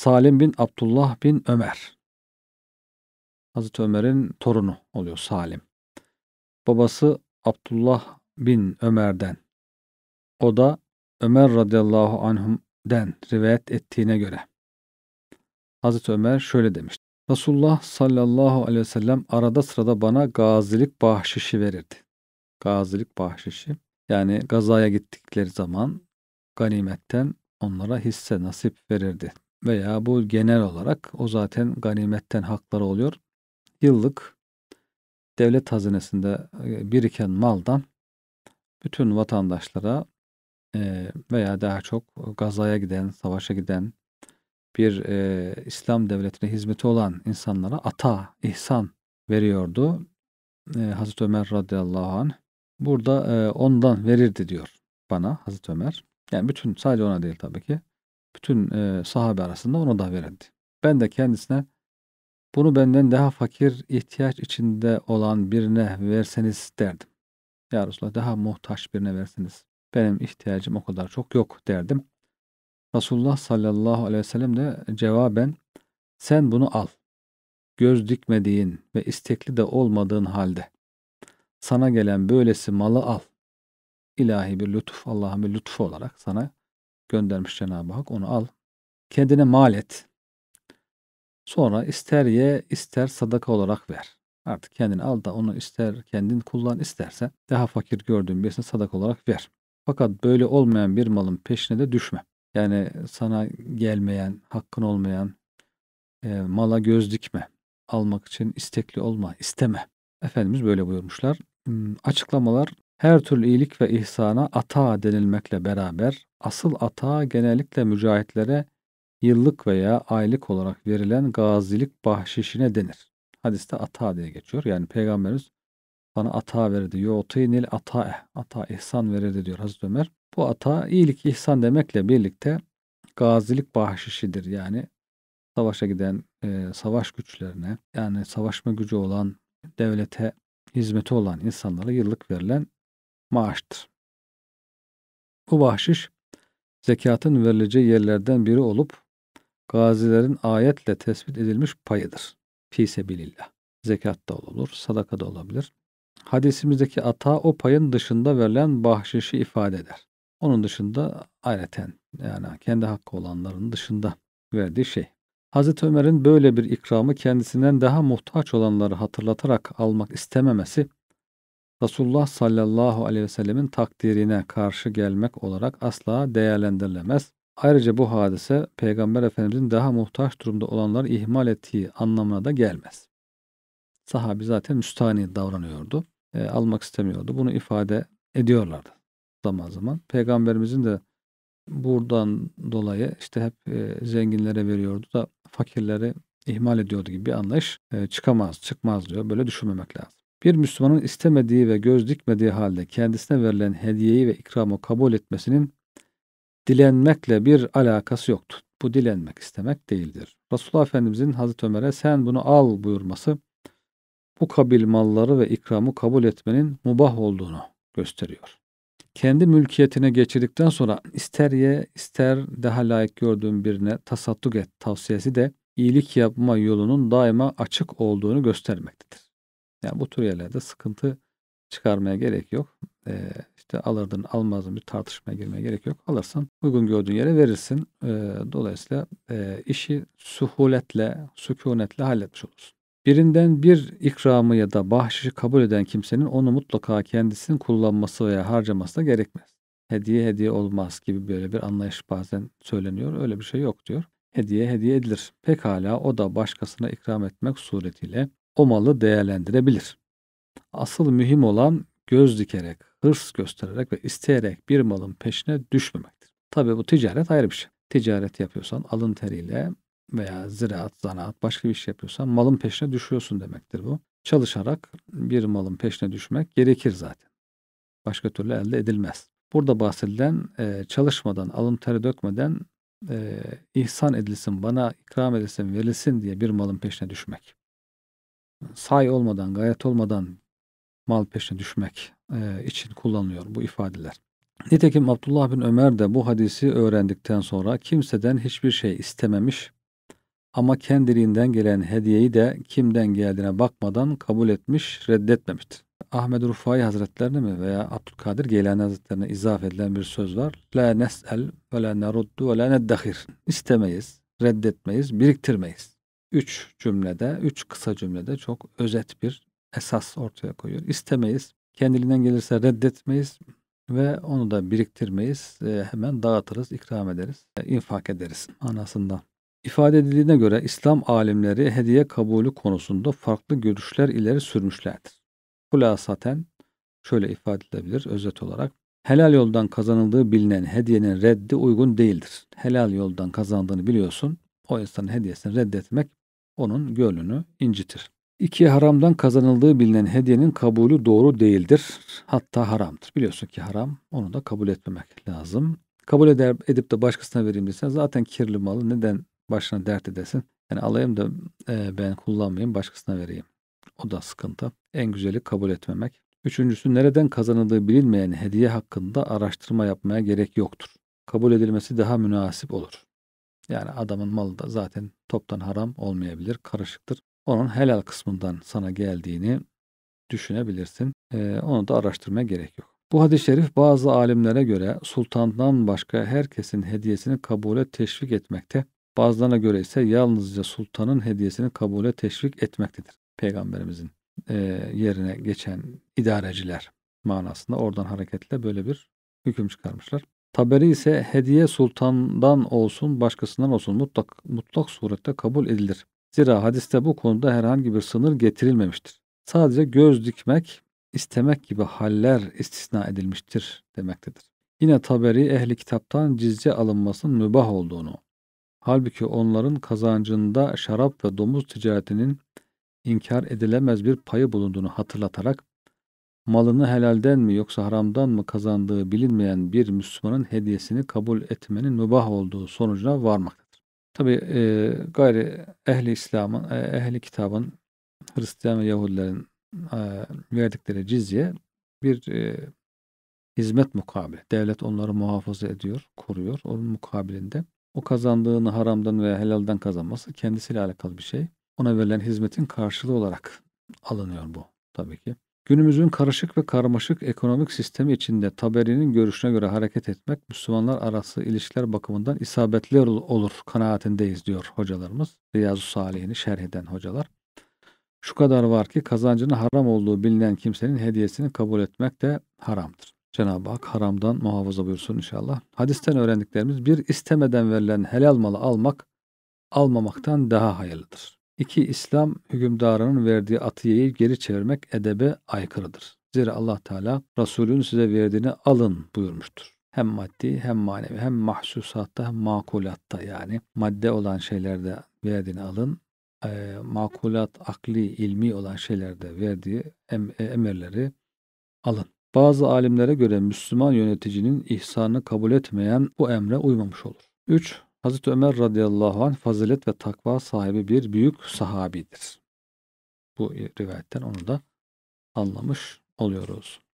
Salim bin Abdullah bin Ömer. Hazreti Ömer'in torunu oluyor Salim. Babası Abdullah bin Ömer'den. O da Ömer radıyallahu anhum'den rivayet ettiğine göre. Hazreti Ömer şöyle demiş. Resulullah sallallahu aleyhi ve sellem arada sırada bana gazilik bahşişi verirdi. Gazilik bahşişi. Yani gazaya gittikleri zaman ganimetten onlara hisse nasip verirdi veya bu genel olarak o zaten ganimetten hakları oluyor. Yıllık devlet hazinesinde e, biriken maldan bütün vatandaşlara e, veya daha çok gazaya giden, savaşa giden bir e, İslam devletine hizmeti olan insanlara ata, ihsan veriyordu. E, Hazreti Ömer radıyallahu anh burada e, ondan verirdi diyor bana Hazreti Ömer. Yani bütün sadece ona değil tabii ki bütün e, sahabe arasında ona da verildi. Ben de kendisine bunu benden daha fakir ihtiyaç içinde olan birine verseniz derdim. Ya Resulallah daha muhtaç birine verseniz benim ihtiyacım o kadar çok yok derdim. Resulullah sallallahu aleyhi ve sellem de cevaben sen bunu al. Göz dikmediğin ve istekli de olmadığın halde sana gelen böylesi malı al. İlahi bir lütuf, Allah'ın bir lütfu olarak sana göndermiş Cenab-ı Hak. Onu al. Kendine mal et. Sonra ister ye ister sadaka olarak ver. Artık kendini al da onu ister kendin kullan isterse daha fakir gördüğün birisine sadaka olarak ver. Fakat böyle olmayan bir malın peşine de düşme. Yani sana gelmeyen, hakkın olmayan e, mala göz dikme. Almak için istekli olma, isteme. Efendimiz böyle buyurmuşlar. Hmm, açıklamalar her türlü iyilik ve ihsana ata denilmekle beraber asıl ata genellikle mücahitlere yıllık veya aylık olarak verilen gazilik bahşişine denir. Hadiste ata diye geçiyor. Yani Peygamberimiz bana ata verdi. Yo'tinil ata'e. Ata ihsan verirdi diyor Hazreti Ömer. Bu ata iyilik ihsan demekle birlikte gazilik bahşişidir. Yani savaşa giden e, savaş güçlerine yani savaşma gücü olan devlete hizmeti olan insanlara yıllık verilen maaştır. Bu bahşiş zekatın verileceği yerlerden biri olup gazilerin ayetle tespit edilmiş payıdır. Fisebilillah. Zekat da olur, sadaka da olabilir. Hadisimizdeki ata o payın dışında verilen bahşişi ifade eder. Onun dışında ayreten yani kendi hakkı olanların dışında verdiği şey. Hazreti Ömer'in böyle bir ikramı kendisinden daha muhtaç olanları hatırlatarak almak istememesi Resulullah sallallahu aleyhi ve sellemin takdirine karşı gelmek olarak asla değerlendirilemez. Ayrıca bu hadise Peygamber Efendimizin daha muhtaç durumda olanları ihmal ettiği anlamına da gelmez. Sahabi zaten müstahni davranıyordu. E, almak istemiyordu. Bunu ifade ediyorlardı zaman zaman. Peygamberimizin de buradan dolayı işte hep e, zenginlere veriyordu da fakirleri ihmal ediyordu gibi bir anlayış e, çıkamaz, çıkmaz diyor. Böyle düşünmemek lazım. Bir Müslümanın istemediği ve göz dikmediği halde kendisine verilen hediyeyi ve ikramı kabul etmesinin dilenmekle bir alakası yoktur. Bu dilenmek istemek değildir. Resulullah Efendimizin Hazreti Ömer'e sen bunu al buyurması bu kabil malları ve ikramı kabul etmenin mubah olduğunu gösteriyor. Kendi mülkiyetine geçirdikten sonra ister ye ister daha layık gördüğün birine tasadduk et tavsiyesi de iyilik yapma yolunun daima açık olduğunu göstermektedir. Yani bu tür yerlerde sıkıntı çıkarmaya gerek yok. Ee, işte alırdın almazdın bir tartışmaya girmeye gerek yok. Alırsan uygun gördüğün yere verirsin. Ee, dolayısıyla e, işi suhuletle, sükunetle halletmiş olursun. Birinden bir ikramı ya da bahşişi kabul eden kimsenin onu mutlaka kendisinin kullanması veya harcaması da gerekmez. Hediye hediye olmaz gibi böyle bir anlayış bazen söyleniyor. Öyle bir şey yok diyor. Hediye hediye edilir. Pekala o da başkasına ikram etmek suretiyle o malı değerlendirebilir. Asıl mühim olan göz dikerek, hırs göstererek ve isteyerek bir malın peşine düşmemektir. Tabii bu ticaret ayrı bir şey. Ticaret yapıyorsan alın teriyle veya ziraat, zanaat başka bir şey yapıyorsan malın peşine düşüyorsun demektir bu. Çalışarak bir malın peşine düşmek gerekir zaten. Başka türlü elde edilmez. Burada bahsedilen e, çalışmadan, alın teri dökmeden e, ihsan edilsin, bana ikram edilsin, verilsin diye bir malın peşine düşmek say olmadan, gayet olmadan mal peşine düşmek e, için kullanılıyor bu ifadeler. Nitekim Abdullah bin Ömer de bu hadisi öğrendikten sonra kimseden hiçbir şey istememiş ama kendiliğinden gelen hediyeyi de kimden geldiğine bakmadan kabul etmiş, reddetmemiştir. Ahmed Rufai Hazretlerine mi veya Abdülkadir Geylani Hazretlerine izaf edilen bir söz var. La nes'el ve la neruddu ve la neddahir. İstemeyiz, reddetmeyiz, biriktirmeyiz üç cümlede, üç kısa cümlede çok özet bir esas ortaya koyuyor. İstemeyiz, kendiliğinden gelirse reddetmeyiz ve onu da biriktirmeyiz. E, hemen dağıtırız, ikram ederiz, e, infak ederiz anasından. İfade edildiğine göre İslam alimleri hediye kabulü konusunda farklı görüşler ileri sürmüşlerdir. Hulasaten şöyle ifade edilebilir özet olarak. Helal yoldan kazanıldığı bilinen hediyenin reddi uygun değildir. Helal yoldan kazandığını biliyorsun. O insanın hediyesini reddetmek onun gönlünü incitir. İki haramdan kazanıldığı bilinen hediyenin kabulü doğru değildir. Hatta haramdır. Biliyorsun ki haram. Onu da kabul etmemek lazım. Kabul eder, edip de başkasına vereyim desen zaten kirli malı neden başına dert edesin? Yani alayım da e, ben kullanmayayım başkasına vereyim. O da sıkıntı. En güzeli kabul etmemek. Üçüncüsü nereden kazanıldığı bilinmeyen hediye hakkında araştırma yapmaya gerek yoktur. Kabul edilmesi daha münasip olur. Yani adamın malı da zaten toptan haram olmayabilir, karışıktır. Onun helal kısmından sana geldiğini düşünebilirsin. Ee, onu da araştırmaya gerek yok. Bu hadis-i şerif bazı alimlere göre sultandan başka herkesin hediyesini kabule teşvik etmekte. Bazılarına göre ise yalnızca sultanın hediyesini kabule teşvik etmektedir. Peygamberimizin e, yerine geçen idareciler manasında oradan hareketle böyle bir hüküm çıkarmışlar. Taberi ise hediye sultandan olsun başkasından olsun mutlak, mutlak surette kabul edilir. Zira hadiste bu konuda herhangi bir sınır getirilmemiştir. Sadece göz dikmek, istemek gibi haller istisna edilmiştir demektedir. Yine Taberi ehli kitaptan cizce alınmasının mübah olduğunu, halbuki onların kazancında şarap ve domuz ticaretinin inkar edilemez bir payı bulunduğunu hatırlatarak malını helalden mi yoksa haramdan mı kazandığı bilinmeyen bir Müslümanın hediyesini kabul etmenin mübah olduğu sonucuna varmaktadır. Tabi e, gayri ehli İslam'ın, e, ehli kitabın Hristiyan ve Yahudilerin e, verdikleri cizye bir e, hizmet mukabili. Devlet onları muhafaza ediyor, koruyor. Onun mukabilinde o kazandığını haramdan veya helalden kazanması kendisiyle alakalı bir şey. Ona verilen hizmetin karşılığı olarak alınıyor bu tabii ki. Günümüzün karışık ve karmaşık ekonomik sistemi içinde Taberi'nin görüşüne göre hareket etmek Müslümanlar arası ilişkiler bakımından isabetli olur kanaatindeyiz diyor hocalarımız. Riyazu Salih'ini şerh eden hocalar. Şu kadar var ki kazancının haram olduğu bilinen kimsenin hediyesini kabul etmek de haramdır. Cenab-ı Hak haramdan muhafaza buyursun inşallah. Hadisten öğrendiklerimiz bir istemeden verilen helal malı almak almamaktan daha hayırlıdır. İki, İslam hükümdarının verdiği atiyeyi geri çevirmek edebe aykırıdır. Zira Allah Teala Resulün size verdiğini alın buyurmuştur. Hem maddi hem manevi hem mahsusatta hem makulatta yani madde olan şeylerde verdiğini alın. E, makulat, akli, ilmi olan şeylerde verdiği em, e, emirleri alın. Bazı alimlere göre Müslüman yöneticinin ihsanını kabul etmeyen bu emre uymamış olur. 3. Hazreti Ömer radıyallahu anh fazilet ve takva sahibi bir büyük sahabidir. Bu rivayetten onu da anlamış oluyoruz.